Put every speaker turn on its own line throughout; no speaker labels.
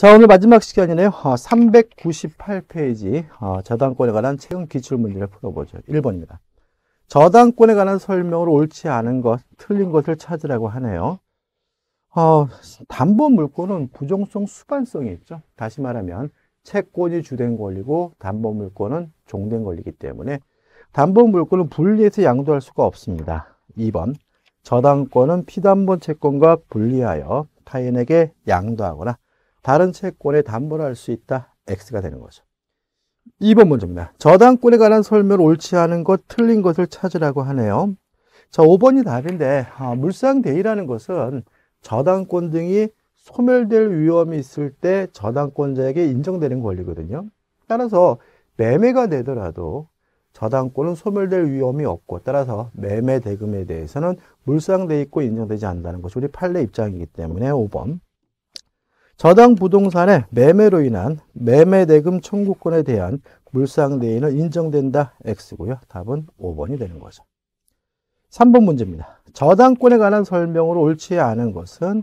자 오늘 마지막 시간이네요. 398페이지 어, 어, 저당권에 관한 채용 기출문제를 풀어보죠. 1번입니다. 저당권에 관한 설명으로 옳지 않은 것, 틀린 것을 찾으라고 하네요. 어, 담보 물권은 부정성 수반성이 있죠. 다시 말하면 채권이 주된 권리고 담보 물권은 종된 권리이기 때문에 담보 물권은 분리해서 양도할 수가 없습니다. 2번 저당권은 피담보 채권과 분리하여 타인에게 양도하거나 다른 채권에 담보를 할 수 있다. X가 되는 거죠. 2번 문제입니다. 저당권에 관한 설명 옳지 않은 것, 틀린 것을 찾으라고 하네요. 자, 5번이 답인데 아, 물상대의라는 것은 저당권 등이 소멸될 위험이 있을 때 저당권자에게 인정되는 권리거든요. 따라서 매매가 되더라도 저당권은 소멸될 위험이 없고 따라서 매매 대금에 대해서는 물상돼 있고 인정되지 않는다는 것이 우리 판례 입장이기 때문에 5번. 저당 부동산의 매매로 인한 매매대금 청구권에 대한 물상대인은 인정된다 X고요. 답은 5번이 되는 거죠. 3번 문제입니다. 저당권에 관한 설명으로 옳지 않은 것은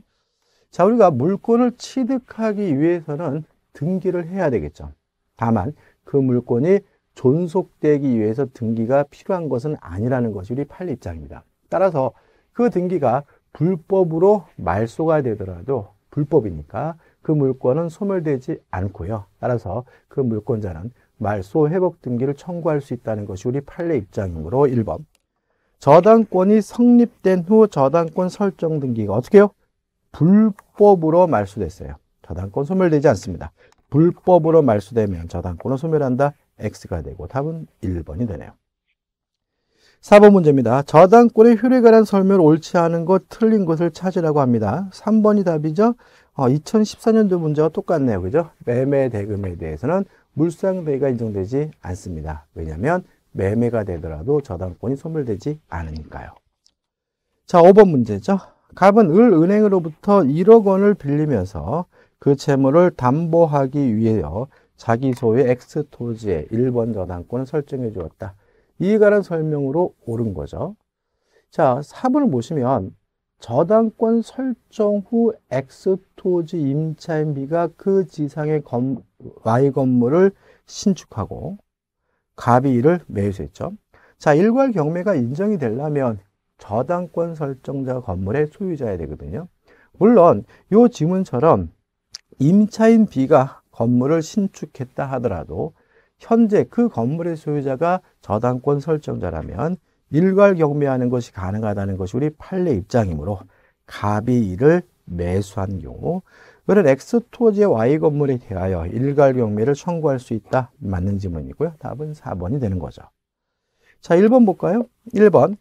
자 우리가 물권을 취득하기 위해서는 등기를 해야 되겠죠. 다만 그물권이 존속되기 위해서 등기가 필요한 것은 아니라는 것이 우리 판례 입장입니다. 따라서 그 등기가 불법으로 말소가 되더라도 불법이니까 그 물권은 소멸되지 않고요. 따라서 그 물권자는 말소 회복 등기를 청구할 수 있다는 것이 우리 판례 입장이므로 1번 저당권이 성립된 후 저당권 설정 등기가 어떻게 해요? 불법으로 말소됐어요. 저당권 소멸되지 않습니다. 불법으로 말소되면 저당권을 소멸한다. X가 되고 답은 1번이 되네요. 4번 문제입니다. 저당권의 효력에 관한 설명을 옳지 않은 것, 틀린 것을 찾으라고 합니다. 3번이 답이죠. 2014년도 아, 문제와 똑같네요. 그죠? 매매 대금에 대해서는 물상대가 인정되지 않습니다. 왜냐하면 매매가 되더라도 저당권이 소멸되지 않으니까요. 자, 5번 문제죠. 갑은 을 은행으로부터 1억 원을 빌리면서 그 채무를 담보하기 위하여 자기 소유 X 토지에 1번 저당권을 설정해 주었다. 이에 관한 설명으로 옳은 거죠. 자, 4번을 보시면 저당권 설정 후 엑스토지 임차인비가 그 지상의 건, Y 건물을 신축하고 갑 가비를 매수했죠. 자, 일괄 경매가 인정이 되려면 저당권 설정자 건물의 소유자야 되거든요. 물론 이 지문처럼 임차인 B가 건물을 신축했다 하더라도 현재 그 건물의 소유자가 저당권 설정자라면 일괄 경매하는 것이 가능하다는 것이 우리 판례 입장이므로 갑이 이를 매수한 경우 그는 X 토지의 Y 건물에 대하여 일괄 경매를 청구할 수 있다. 맞는 질문이고요 답은 4번이 되는 거죠. 자, 1번 볼까요? 1번.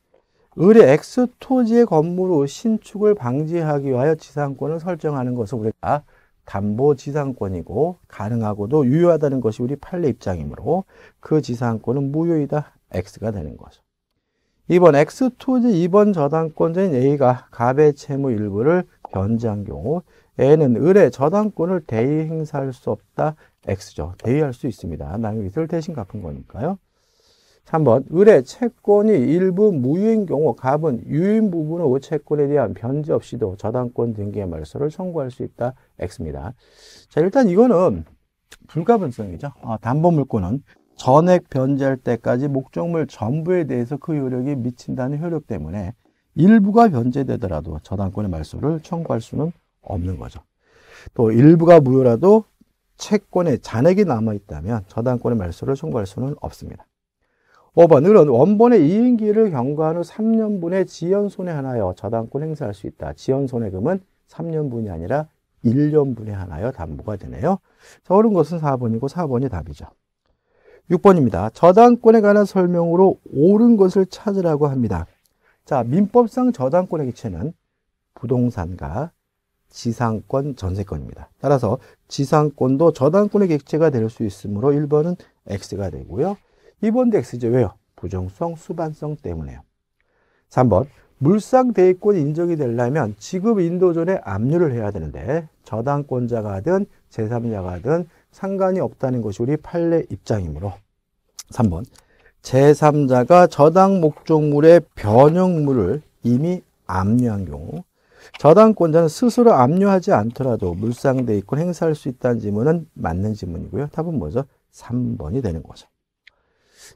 을의 X 토지의 건물로 신축을 방지하기 위하여 지상권을 설정하는 것은 우리가 담보 지상권이고 가능하고도 유효하다는 것이 우리 판례 입장이므로 그 지상권은 무효이다. X가 되는 거죠. 2번 x 투지 2번 저당권자인 A가 갑의 채무 일부를 변제한 경우 A는 을의 저당권을 대위 행사할 수 없다. X죠. 대의할 수 있습니다. 남용이을 대신 갚은 거니까요. 3번 을의 채권이 일부 무효인 경우 갑은 유인 부분의 오채권에 그 대한 변제 없이도 저당권 등기의 말소를 청구할 수 있다. X입니다. 자 일단 이거는 불가분성이죠. 아, 담보물권은 전액 변제할 때까지 목적물 전부에 대해서 그 효력이 미친다는 효력 때문에 일부가 변제되더라도 저당권의 말소를 청구할 수는 없는 거죠. 또 일부가 무효라도 채권의 잔액이 남아있다면 저당권의 말소를 청구할 수는 없습니다. 5번 을은 원본의 이행기를 경과한 후 3년분의 지연 손해 하나여 저당권 행사할 수 있다. 지연 손해금은 3년분이 아니라 1년분에 하나여 담보가 되네요. 자, 옳 것은 4번이고 4번이 답이죠. 6번입니다. 저당권에 관한 설명으로 옳은 것을 찾으라고 합니다. 자, 민법상 저당권의 기체는 부동산과 지상권, 전세권입니다. 따라서 지상권도 저당권의 객체가 될 수 있으므로 1번은 X가 되고요. 2번도 X죠. 왜요? 부정성, 수반성 때문에요. 3번, 물상 대위권 인정이 되려면 지급 인도전에 압류를 해야 되는데 저당권자가든 제3자가든 상관이 없다는 것이 우리 판례 입장이므로 3번 제3자가 저당 목적물의 변형물을 이미 압류한 경우 저당권자는 스스로 압류하지 않더라도 물상대위권 행사할 수 있다는 질문은 맞는 질문이고요. 답은 뭐죠? 3번이 되는 거죠.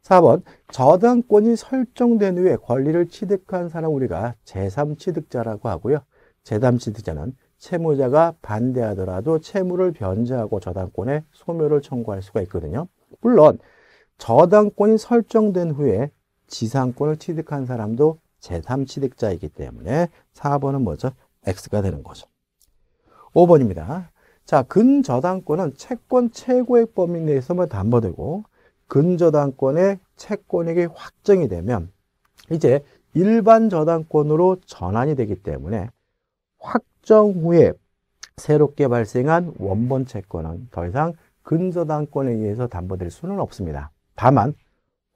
4번 저당권이 설정된 후에 권리를 취득한 사람 우리가 제3취득자라고 하고요. 제3취득자는 채무자가 반대하더라도 채무를 변제하고 저당권의 소멸을 청구할 수가 있거든요. 물론 저당권이 설정된 후에 지상권을 취득한 사람도 제3취득자이기 때문에 4번은 뭐죠? X가 되는 거죠. 5번입니다. 자, 근저당권은 채권 최고액 범위 내에서만 담보되고 근저당권의 채권액이 확정이 되면 이제 일반 저당권으로 전환이 되기 때문에 확 확정 후에 새롭게 발생한 원본 채권은 더 이상 근저당권에 의해서 담보될 수는 없습니다. 다만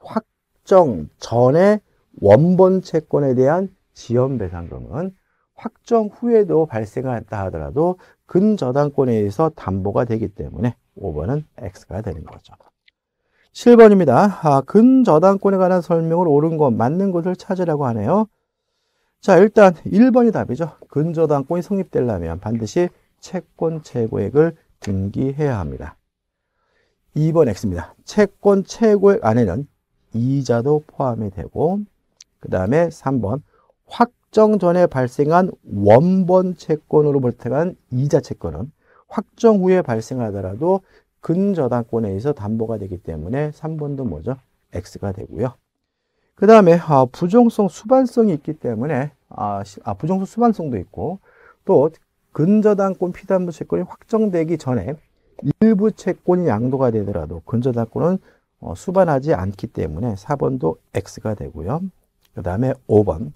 확정 전에 원본 채권에 대한 지연배상금은 확정 후에도 발생한다 하더라도 근저당권에 의해서 담보가 되기 때문에 5번은 X가 되는 거죠. 7번입니다. 아, 근저당권에 관한 설명을 옳은 것, 맞는 것을 찾으라고 하네요. 자, 일단 1번이 답이죠. 근저당권이 성립되려면 반드시 채권 최고액을 등기해야 합니다. 2번 X입니다. 채권 최고액 안에는 이자도 포함이 되고 그 다음에 3번 확정 전에 발생한 원본 채권으로 볼때간 이자 채권은 확정 후에 발생하더라도 근저당권에 의해서 담보가 되기 때문에 3번도 뭐죠? X가 되고요. 그 다음에 아, 부정성 수반성이 있기 때문에 아, 아, 부정성 수반성도 있고 또 근저당권 피담보 채권이 확정되기 전에 일부 채권이 양도가 되더라도 근저당권은 어, 수반하지 않기 때문에 4번도 X가 되고요. 그 다음에 5번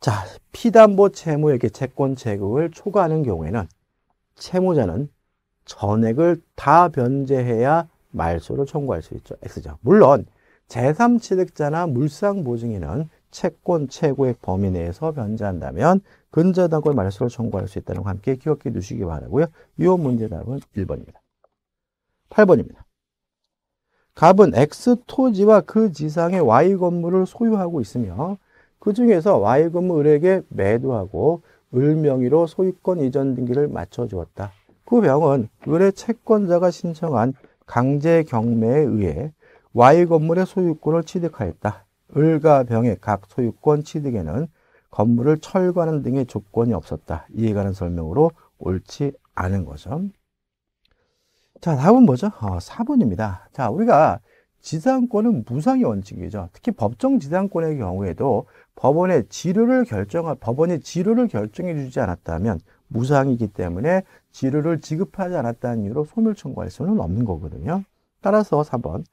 자 피담보 채무에게 채권 제국을 초과하는 경우에는 채무자는 전액을 다 변제해야 말소를 청구할 수 있죠. X죠. 물론 제3취득자나 물상보증인은 채권 최고액 범위 내에서 변제한다면 근저당권 말소를 청구할 수 있다는 거 함께 기억해 두시기 바라고요. 이 문제 답은 1번입니다. 8번입니다. 갑은 X 토지와 그 지상의 Y 건물을 소유하고 있으며 그 중에서 Y 건물에게 매도하고 을 명의로 소유권 이전 등기를 맞춰주었다. 그 병은 을의 채권자가 신청한 강제 경매에 의해 Y 건물의 소유권을 취득하였다. 을과 병의 각 소유권 취득에는 건물을 철거하는 등의 조건이 없었다. 이에 관한 설명으로 옳지 않은 거죠. 자, 다음은 뭐죠? 어, 4번입니다. 자, 우리가 지상권은 무상의 원칙이죠. 특히 법정 지상권의 경우에도 법원의 지료를 결정한 법원이 지료를 결정해 주지 않았다면 무상이기 때문에 지료를 지급하지 않았다는 이유로 소멸 청구할 수는 없는 거거든요. 따라서 4번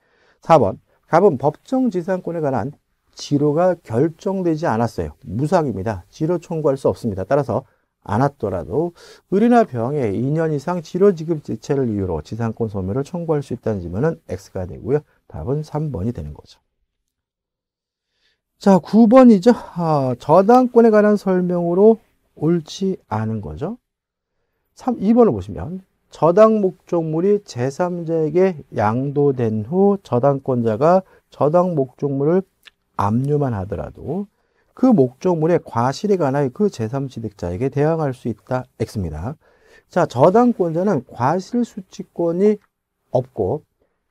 4번 갑은 법정지상권에 관한 지로가 결정되지 않았어요. 무상입니다 지로 청구할 수 없습니다. 따라서 안았더라도의리나 병에 2년 이상 지로지급 지체를 이유로 지상권 소멸을 청구할 수 있다는 지문은 X가 되고요. 답은 3번이 되는 거죠. 자, 9번이죠. 아, 저당권에 관한 설명으로 옳지 않은 거죠. 3, 2번을 보시면 저당 목적물이 제3자에게 양도된 후 저당권자가 저당 목적물을 압류만 하더라도 그 목적물의 과실에 관하여 그 제3취득자에게 대항할 수 있다. X입니다. 자, 저당권자는 과실 수취권이 없고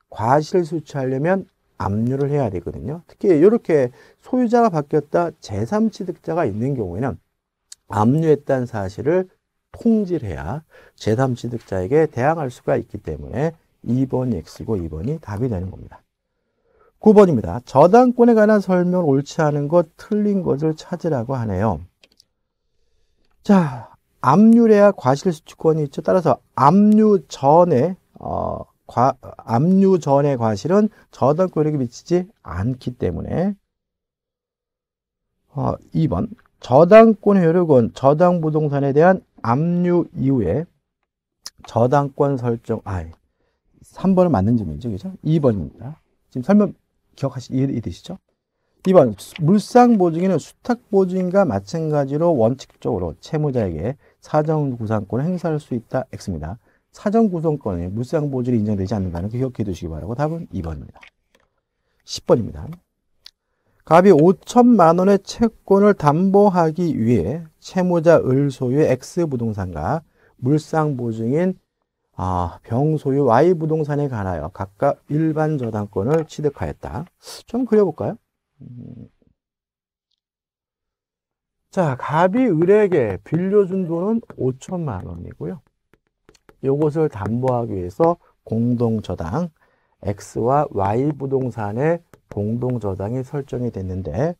과실 수취하려면 압류를 해야 되거든요. 특히 이렇게 소유자가 바뀌었다 제3취득자가 있는 경우에는 압류했다는 사실을 통지 해야 재산 취득자에게 대항할 수가 있기 때문에 2번이 X고 2번이 답이 되는 겁니다. 9번입니다. 저당권에 관한 설명 옳지 않은 것, 틀린 것을 찾으라고 하네요. 자, 압류래야 과실수취권이 있죠. 따라서 압류 전에 어, 과, 압류 전의 과실은 저당권력에 미치지 않기 때문에 어, 2번 저당권 효력은 저당 부동산에 대한 압류 이후에 저당권 설정, 아, 3번을 맞는 질문이죠. 그죠? 2번입니다. 지금 설명 기억하시, 이해되시죠? 2번, 물상 보증인은 수탁 보증인과 마찬가지로 원칙적으로 채무자에게 사정 구상권을 행사할 수 있다. X입니다. 사정 구성권에 물상 보증이 인정되지 않는다는 거 기억해 두시기 바라고 답은 2번입니다. 10번입니다. 갑이 5천만 원의 채권을 담보하기 위해 채무자 을 소유의 X 부동산과 물상 보증인 아, 병 소유 Y 부동산에 관하여 각각 일반 저당권을 취득하였다. 좀 그려볼까요? 음. 자, 갑이 을에게 빌려준 돈은 5천만 원이고요. 이것을 담보하기 위해서 공동 저당 X와 Y 부동산의 공동 저당이 설정이 됐는데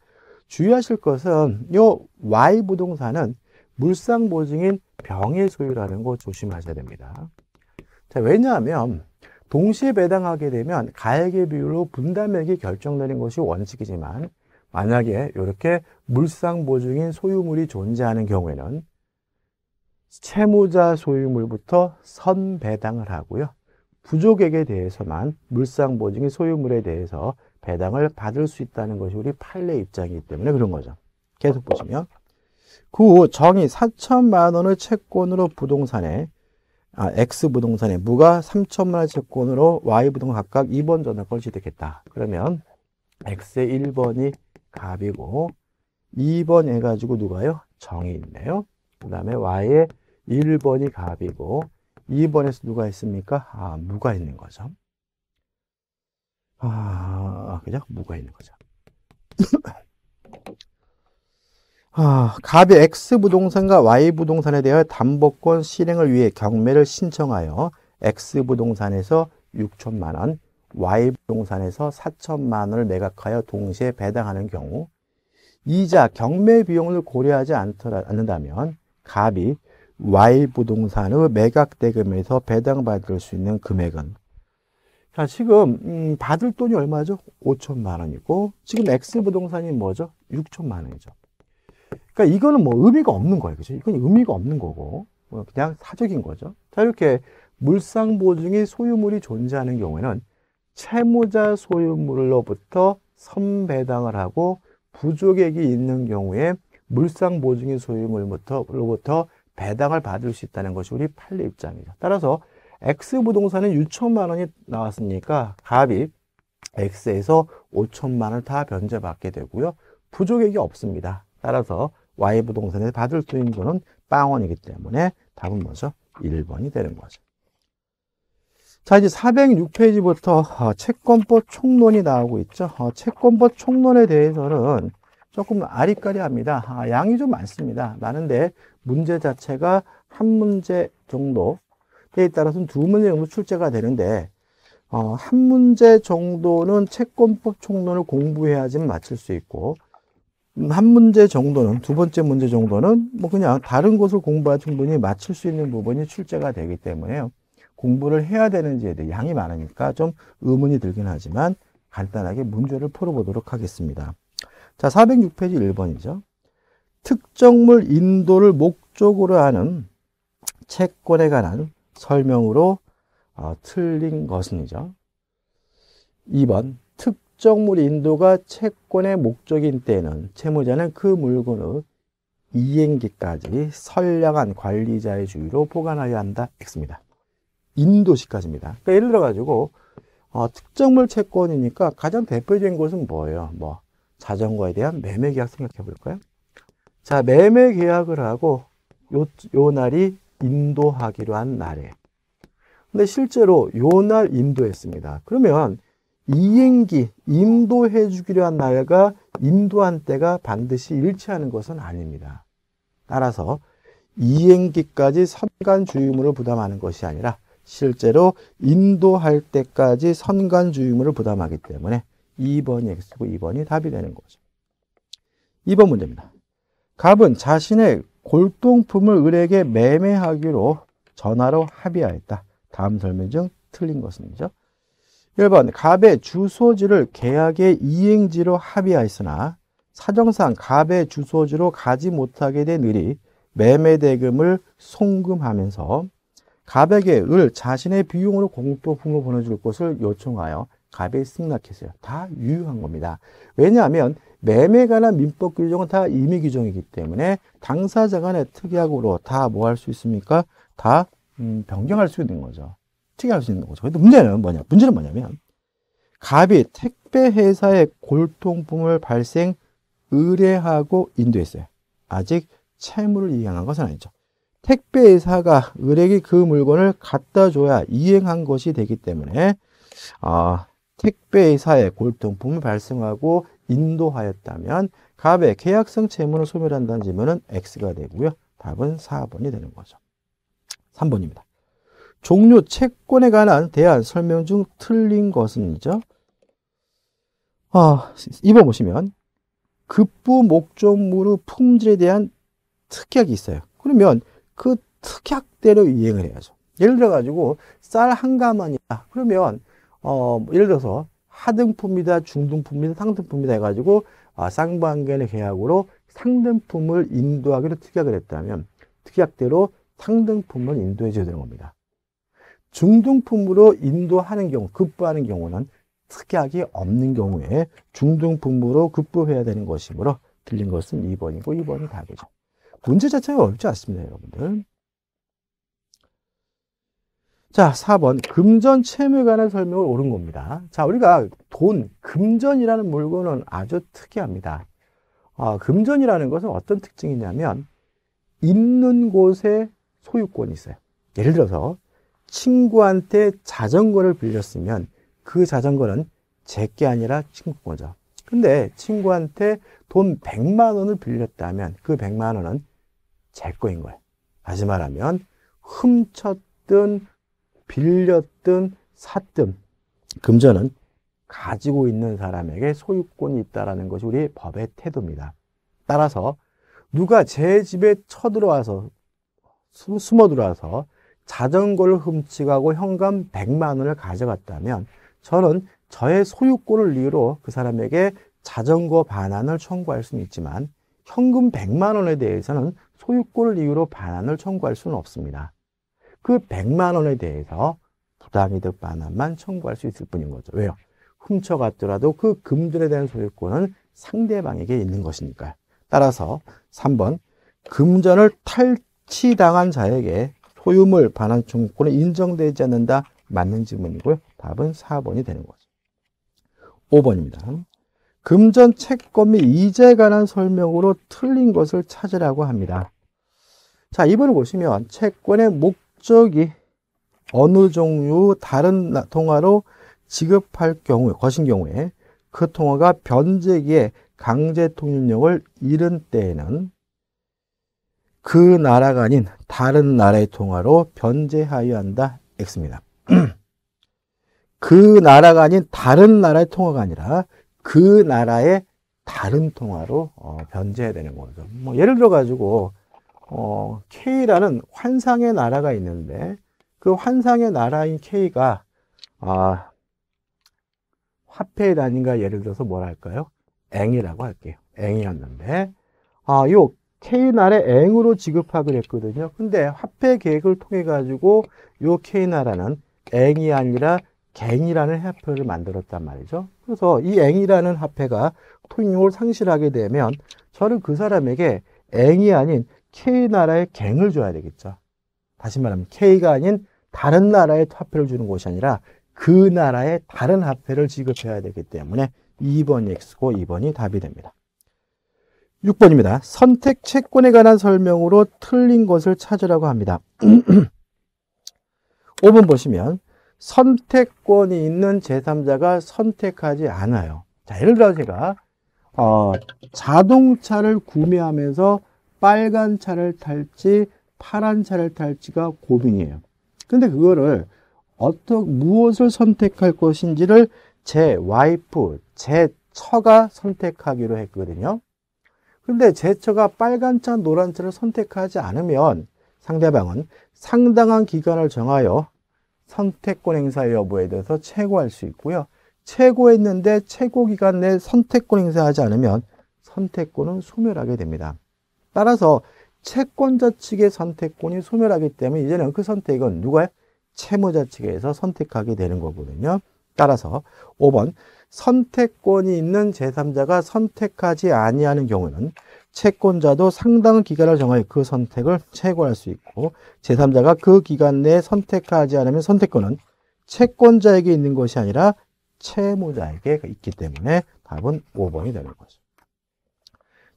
주의하실 것은 요 Y 부동산은 물상 보증인 병의 소유라는 거 조심하셔야 됩니다. 자, 왜냐하면 동시에 배당하게 되면 가액의 비율로 분담액이 결정되는 것이 원칙이지만 만약에 이렇게 물상 보증인 소유물이 존재하는 경우에는 채무자 소유물부터 선배당을 하고요. 부족에게 대해서만 물상 보증의 소유물에 대해서 배당을 받을 수 있다는 것이 우리 판례 입장이기 때문에 그런 거죠. 계속 보시면 그 정이 4천만 원을 채권으로 부동산에 아, X 부동산에 무가 3천만 원 채권으로 Y 부동산 각각 2번 전화권을 취득했다. 그러면 X의 1번이 갑이고 2번 해가지고 누가요? 정이 있네요. 그 다음에 Y의 1번이 갑이고 2번에서 누가 있습니까? 아, 무가 있는 거죠. 아, 아 그죠? 무가 있는 거죠. 아, 갑이 X 부동산과 Y 부동산에 대하 담보권 실행을 위해 경매를 신청하여 X 부동산에서 6천만 원, Y 부동산에서 4천만 원을 매각하여 동시에 배당하는 경우 이자 경매 비용을 고려하지 않더라, 않는다면 갑이 Y 부동산의 매각 대금에서 배당받을 수 있는 금액은 자, 지금 음, 받을 돈이 얼마죠? 5천만 원이고 지금 X 부동산이 뭐죠? 6천만 원이죠. 그러니까 이거는 뭐 의미가 없는 거예요. 그죠? 이건 의미가 없는 거고 뭐 그냥 사적인 거죠. 자, 이렇게 물상 보증의 소유물이 존재하는 경우에는 채무자 소유물로부터 선배당을 하고 부족액이 있는 경우에 물상 보증의 소유물로부터 배당을 받을 수 있다는 것이 우리 판례 입장이죠. 따라서 X 부동산은 6천만 원이 나왔으니까 갑이 X에서 5천만 원을 다 변제받게 되고요. 부족액이 없습니다. 따라서 Y 부동산에서 받을 수 있는 돈은 빵원이기 때문에 답은 먼저 1번이 되는 거죠. 자 이제 406페이지부터 어, 채권법 총론이 나오고 있죠. 어, 채권법 총론에 대해서는 조금 아리까리합니다. 아, 양이 좀 많습니다. 많은데 문제 자체가 한 문제 정도에 따라서는 두 문제 정도 출제가 되는데 어, 한 문제 정도는 채권법 총론을 공부해야지만 맞출 수 있고 음, 한 문제 정도는 두 번째 문제 정도는 뭐 그냥 다른 것을 공부할 충분히 맞출 수 있는 부분이 출제가 되기 때문에요. 공부를 해야 되는지에 대해 양이 많으니까 좀 의문이 들긴 하지만 간단하게 문제를 풀어보도록 하겠습니다. 자, 406페이지 1번이죠. 특정물 인도를 목적으로 하는 채권에 관한 설명으로 어, 틀린 것은이죠. 2번 특정물 인도가 채권의 목적인 때는 채무자는 그 물건의 이행기까지 선량한 관리자의 주의로 보관하여야 한다. X입니다. 인도시까지입니다. 그러니까 예를 들어 가지고 어, 특정물 채권이니까 가장 대표적인 것은 뭐예요? 뭐 자전거에 대한 매매 계약 생각해 볼까요? 자, 매매 계약을 하고 요, 요 날이 인도하기로 한 날에. 근데 실제로 요 날 인도했습니다. 그러면 이행기, 인도해 주기로 한 날과 인도한 때가 반드시 일치하는 것은 아닙니다. 따라서 이행기까지 선간 주임으로 부담하는 것이 아니라 실제로 인도할 때까지 선간 주임으로 부담하기 때문에 2번이 X고 2번이 답이 되는 거죠. 2번 문제입니다. 갑은 자신의 골동품을 을에게 매매하기로 전화로 합의하였다. 다음 설명 중 틀린 것은 이죠. 1번 갑의 주소지를 계약의 이행지로 합의하였으나 사정상 갑의 주소지로 가지 못하게 된 을이 매매 대금을 송금하면서 갑에게 을 자신의 비용으로 공동품을 보내줄 것을 요청하여 갑의 승낙했어요. 다 유효한 겁니다. 왜냐하면 매매 관한 민법 규정은 다 임의 규정이기 때문에 당사자 간의 특약으로 다 뭐 할 수 있습니까? 다 음, 변경할 수 있는 거죠. 특약할 수 있는 거죠. 근데 문제는 뭐냐? 문제는 뭐냐면 갑이 택배 회사에 골통품을 발생 의뢰하고 인도했어요. 아직 채무를 이행한 것은 아니죠. 택배 회사가 의뢰기 그 물건을 갖다 줘야 이행한 것이 되기 때문에 아, 택배의사의 골동품이 발생하고 인도하였다면 갑의 계약성 채무를 소멸한다는 질문은 X가 되고요. 답은 4번이 되는 거죠. 3번입니다. 종료 채권에 관한 대한 설명 중 틀린 것은이죠. 아, 2번 보시면 급부 목적물의 품질에 대한 특약이 있어요. 그러면 그 특약대로 이행을 해야죠. 예를 들어 가지고 쌀 한 가마니다. 그러면 어, 뭐 예를 들어서 하등품이다, 중등품이다, 상등품이다 해가지고 아, 쌍방간의 계약으로 상등품을 인도하기로 특약을 했다면 특약대로 상등품을 인도해 줘야 되는 겁니다. 중등품으로 인도하는 경우, 급부하는 경우는 특약이 없는 경우에 중등품으로 급부해야 되는 것이므로 틀린 것은 2번이고 2번이 답이죠. 문제 자체가 어렵지 않습니다, 여러분들. 자, 4번 금전 채무에 관한 설명을 옳은 겁니다. 자, 우리가 돈, 금전이라는 물건은 아주 특이합니다. 아, 금전이라는 것은 어떤 특징이냐면 있는 곳에 소유권이 있어요. 예를 들어서 친구한테 자전거를 빌렸으면 그 자전거는 제 게 아니라 친구 거죠. 근데 친구한테 돈 100만 원을 빌렸다면 그 100만 원은 제 거인 거예요. 다시 말하면 훔쳤든 빌렸든 샀든 금전은 가지고 있는 사람에게 소유권이 있다는 것이 우리 법의 태도입니다. 따라서 누가 제 집에 쳐들어와서 숨어 들어와서 자전거를 훔치고 현금 100만 원을 가져갔다면 저는 저의 소유권을 이유로 그 사람에게 자전거 반환을 청구할 수는 있지만 현금 100만 원에 대해서는 소유권을 이유로 반환을 청구할 수는 없습니다. 그 100만 원에 대해서 부당이득 반환만 청구할 수 있을 뿐인 거죠. 왜요? 훔쳐갔더라도 그 금들에 대한 소유권은 상대방에게 있는 것이니까요. 따라서 3번 금전을 탈취당한 자에게 소유물 반환 청구권이 인정되지 않는다. 맞는 질문이고요. 답은 4번이 되는 거죠. 5번입니다. 금전 채권 및 이자에 관한 설명으로 틀린 것을 찾으라고 합니다. 자, 2번을 보시면 채권의 목 이쪽이 어느 종류 다른 통화로 지급할 경우, 거신 경우에 그 통화가 변제기에 강제 통일력을 잃은 때에는 그 나라가 아닌 다른 나라의 통화로 변제하여야 한다. X입니다. 그 나라가 아닌 다른 나라의 통화가 아니라 그 나라의 다른 통화로 어, 변제해야 되는 거죠. 뭐 예를 들어 가지고 어, K라는 환상의 나라가 있는데 그 환상의 나라인 K가 아, 화폐일 아가 예를 들어서 뭐랄까요? 앵이라고 할게요. 앵이었는데 아, 요 K나라의 앵으로 지급하기로 했거든요. 근데 화폐 계획을 통해 가지고 요 K나라는 앵이 아니라 갱이라는 화폐를 만들었단 말이죠. 그래서 이 앵이라는 화폐가 통용을 상실하게 되면 저는 그 사람에게 앵이 아닌 K 나라에 갱을 줘야 되겠죠. 다시 말하면 K가 아닌 다른 나라에 화폐를 주는 것이 아니라 그 나라의 다른 화폐를 지급해야 되기 때문에 2번이 X고 2번이 답이 됩니다. 6번입니다. 선택 채권에 관한 설명으로 틀린 것을 찾으라고 합니다. 5번 보시면 선택권이 있는 제3자가 선택하지 않아요. 자, 예를 들어 제가 어, 자동차를 구매하면서 빨간 차를 탈지 파란 차를 탈지가 고민이에요. 근데 그거를 어떻게 무엇을 선택할 것인지를 제 와이프, 제 처가 선택하기로 했거든요. 근데 제 처가 빨간 차, 노란 차를 선택하지 않으면 상대방은 상당한 기간을 정하여 선택권 행사 여부에 대해서 최고할 수 있고요. 최고했는데 최고 기간 내 선택권 행사하지 않으면 선택권은 소멸하게 됩니다. 따라서 채권자 측의 선택권이 소멸하기 때문에 이제는 그 선택은 누가 채무자 측에서 선택하게 되는 거거든요. 따라서 5번 선택권이 있는 제3자가 선택하지 아니하는 경우는 채권자도 상당 기간을 정하여 그 선택을 최고할 수 있고 제3자가 그 기간 내에 선택하지 않으면 선택권은 채권자에게 있는 것이 아니라 채무자에게 있기 때문에 답은 5번이 되는 거죠.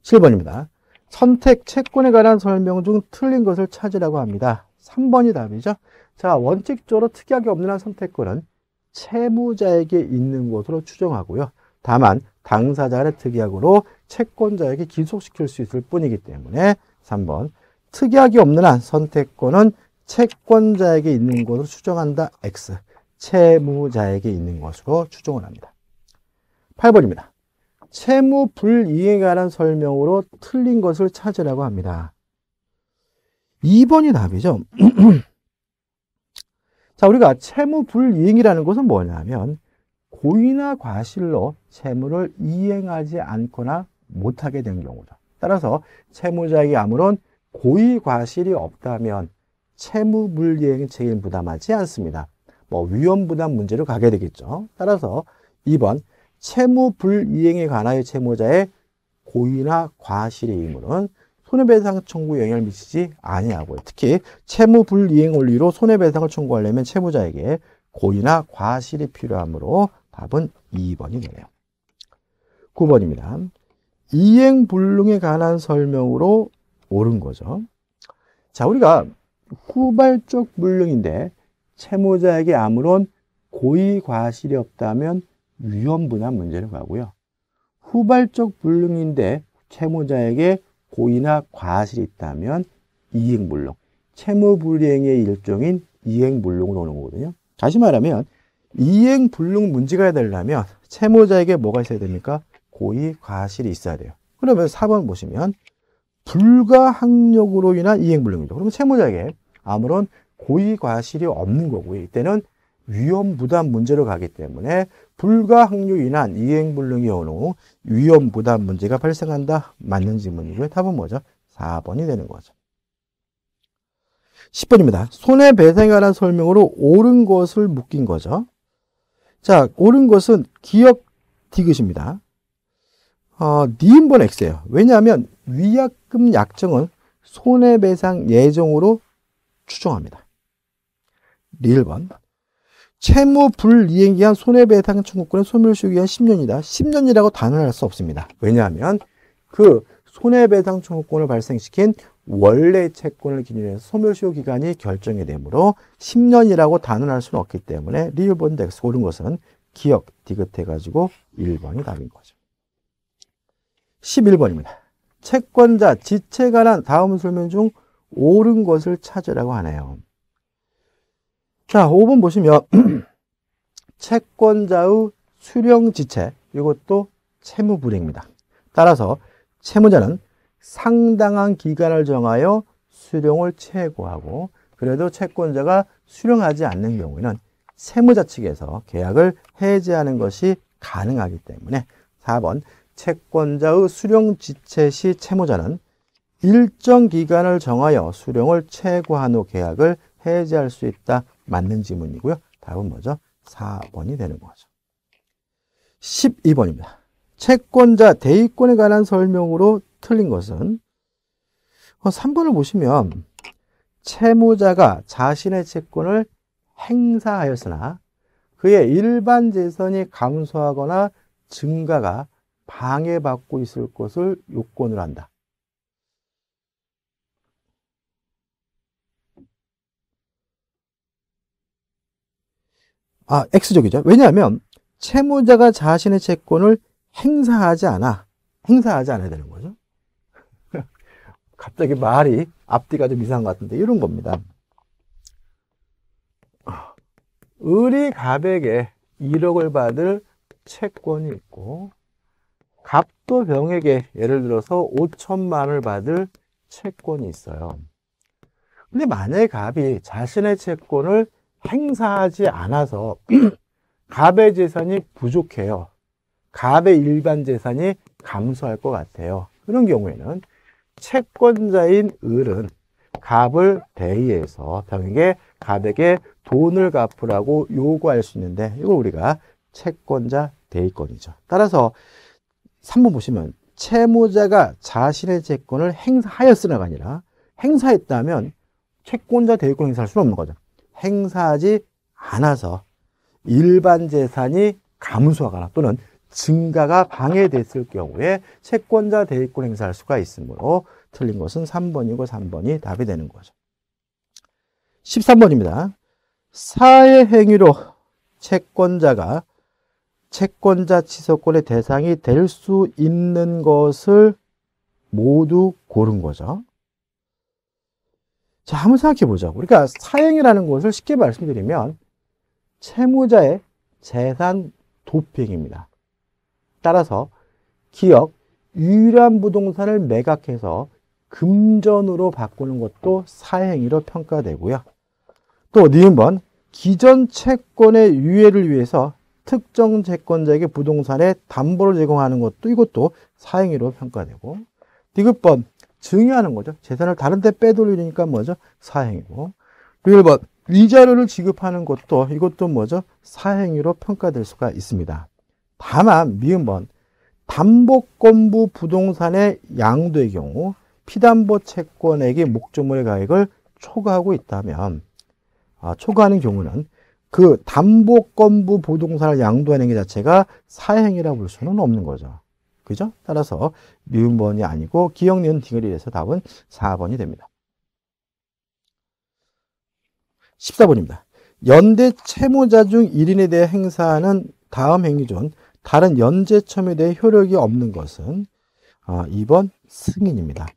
7번입니다. 선택 채권에 관한 설명 중 틀린 것을 찾으라고 합니다. 3번이 답이죠. 자, 원칙적으로 특이하게 없는 한 선택권은 채무자에게 있는 것으로 추정하고요. 다만 당사자의 특약으로 채권자에게 기속시킬 수 있을 뿐이기 때문에 3번 특약이 없는 한 선택권은 채권자에게 있는 것으로 추정한다 X 채무자에게 있는 것으로 추정을 합니다. 8번입니다. 채무 불이행에 관한 설명으로 틀린 것을 찾으라고 합니다. 2번이 답이죠. 자, 우리가 채무 불이행이라는 것은 뭐냐면 고의나 과실로 채무를 이행하지 않거나 못하게 된 경우죠. 따라서 채무자에게 아무런 고의 과실이 없다면 채무 불이행 책임 부담하지 않습니다. 뭐 위험 부담 문제로 가게 되겠죠. 따라서 2번 채무 불이행에 관하여 채무자의 고의나 과실의 의무는 손해배상 청구에 영향을 미치지 아니하고요. 특히 채무 불이행 원리로 손해배상을 청구하려면 채무자에게 고의나 과실이 필요하므로 답은 2번이 되네요. 9번입니다. 이행불능에 관한 설명으로 옳은 거죠. 자, 우리가 후발적 불능인데 채무자에게 아무런 고의 과실이 없다면 위험분한 문제를 가고요. 후발적 불능인데 채무자에게 고의나 과실이 있다면 이행불능 채무불이행의 일종인 이행불능으로 오는 거거든요. 다시 말하면 이행불능 문제가 되려면 채무자에게 뭐가 있어야 됩니까? 고의 과실이 있어야 돼요. 그러면 4번 보시면 불가항력으로 인한 이행불능이다 그러면 채무자에게 아무런 고의 과실이 없는 거고요. 이때는 위험 부담 문제로 가기 때문에 불가항류 인한 이행불능의 경우 위험 부담 문제가 발생한다. 맞는 질문이고요. 답은 뭐죠? 4번이 되는 거죠. 10번입니다. 손해배상에 관한 설명으로 옳은 것을 묶인 거죠. 자, 옳은 것은 기억 디귿입니다. 어, 니인번 X예요. 왜냐하면 위약금 약정은 손해배상 예정으로 추정합니다. 리을번 채무 불이행에 의한 손해배상 청구권의 소멸시효기한 10년이다. 10년이라고 단언 할수 없습니다. 왜냐하면 그 손해배상 청구권을 발생시킨 원래 채권을 기준으로 해서 소멸시효 기간이 결정이 되므로 10년이라고 단언할 수는 없기 때문에 리유본드 스 고른 것은 기억 디귿해가지고 1번이 답인 거죠. 11번입니다. 채권자 지체가 난 다음 설명 중 옳은 것을 찾으라고 하네요. 자, 5번 보시면 채권자의 수령지체 이것도 채무불이입니다. 따라서 채무자는 상당한 기간을 정하여 수령을 최고하고 그래도 채권자가 수령하지 않는 경우에는 채무자 측에서 계약을 해지하는 것이 가능하기 때문에 4번 채권자의 수령 지체 시 채무자는 일정 기간을 정하여 수령을 최고한 후 계약을 해지할 수 있다. 맞는 지문이고요. 답은 뭐죠? 4번이 되는 거죠. 12번입니다. 채권자 대위권에 관한 설명으로 틀린 것은 3번을 어, 보시면 채무자가 자신의 채권을 행사하였으나 그의 일반 재산이 감소하거나 증가가 방해받고 있을 것을 요건으로 한다. 아, X적이죠. 왜냐하면 채무자가 자신의 채권을 행사하지 않아. 행사하지 않아야 되는 거죠. 갑자기 말이 앞뒤가 좀 이상한 것 같은데 이런 겁니다. 을이 갑에게 1억을 받을 채권이 있고 갑도 병에게 예를 들어서 5천만 을 받을 채권이 있어요. 근데 만약에 갑이 자신의 채권을 행사하지 않아서 갑의 재산이 부족해요. 갑의 일반 재산이 감소할 것 같아요. 그런 경우에는 채권자인 을은 갑을 대의해서 당에게 갑에게 돈을 갚으라고 요구할 수 있는데 이걸 우리가 채권자 대의권이죠. 따라서 3번 보시면 채무자가 자신의 채권을 행사하였으나가 아니라 행사했다면 채권자 대의권 행사할 수는 없는 거죠. 행사하지 않아서 일반 재산이 감소하거나 또는 증가가 방해됐을 경우에 채권자 대위권 행사할 수가 있으므로 틀린 것은 3번이고 3번이 답이 되는 거죠. 13번입니다. 사회 행위로 채권자가 채권자 취소권의 대상이 될 수 있는 것을 모두 고른 거죠. 자, 한번 생각해 보죠. 그러니까 사행이라는 것을 쉽게 말씀드리면 채무자의 재산 도핑입니다 따라서 기업 유일한 부동산을 매각해서 금전으로 바꾸는 것도 사행위로 평가되고요. 또 니은 번 기존 채권의 유예를 위해서 특정 채권자에게 부동산의 담보를 제공하는 것도 이것도 사행위로 평가되고 디귿 번 증여하는 거죠. 재산을 다른 데 빼돌리니까 뭐죠? 사행이고. 그리고 1번 위자료를 지급하는 것도 이것도 뭐죠? 사행위로 평가될 수가 있습니다. 다만 미음번 담보권부 부동산의 양도의 경우 피담보 채권액의 목적물의 가액을 초과하고 있다면 아, 초과하는 경우는 그 담보권부 부동산을 양도하는 게 자체가 사행이라 고볼 수는 없는 거죠. 그죠? 따라서 니은번이 아니고 기역 니은 딩을이래서 답은 4번이 됩니다. 14번입니다. 연대 채무자 중 1인에 대해 행사하는 다음 행위 중 다른 연재첨에 대해 효력이 없는 것은 아, 2번 승인입니다.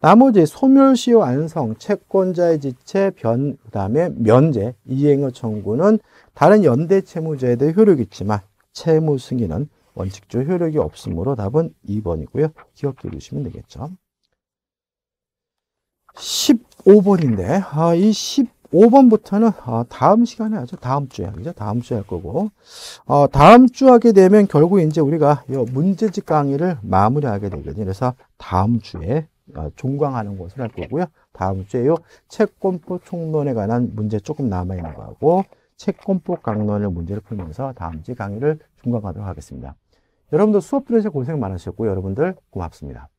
나머지 소멸시효 안성, 채권자의 지체, 변, 그 다음에 면제, 이행의 청구는 다른 연대 채무자에 대해 효력이 있지만 채무 승인은 원칙적 효력이 없으므로 답은 2번이고요. 기억해 두시면 되겠죠. 15번인데 아, 이 15번부터는 아, 다음 시간에 하죠. 다음 주에 하죠. 다음 주에 할 거고 어, 다음 주 하게 되면 결국 이제 우리가 이 문제집 강의를 마무리하게 되거든요. 그래서 다음 주에 어, 종강하는 것을 할 거고요. 다음 주에 요 채권법 총론에 관한 문제 조금 남아있는 거하고 채권법 강론을 문제를 풀면서 다음 주 강의를 종강하도록 하겠습니다. 여러분들 수업 들으셔 서 고생 많으셨고 여러분들 고맙습니다.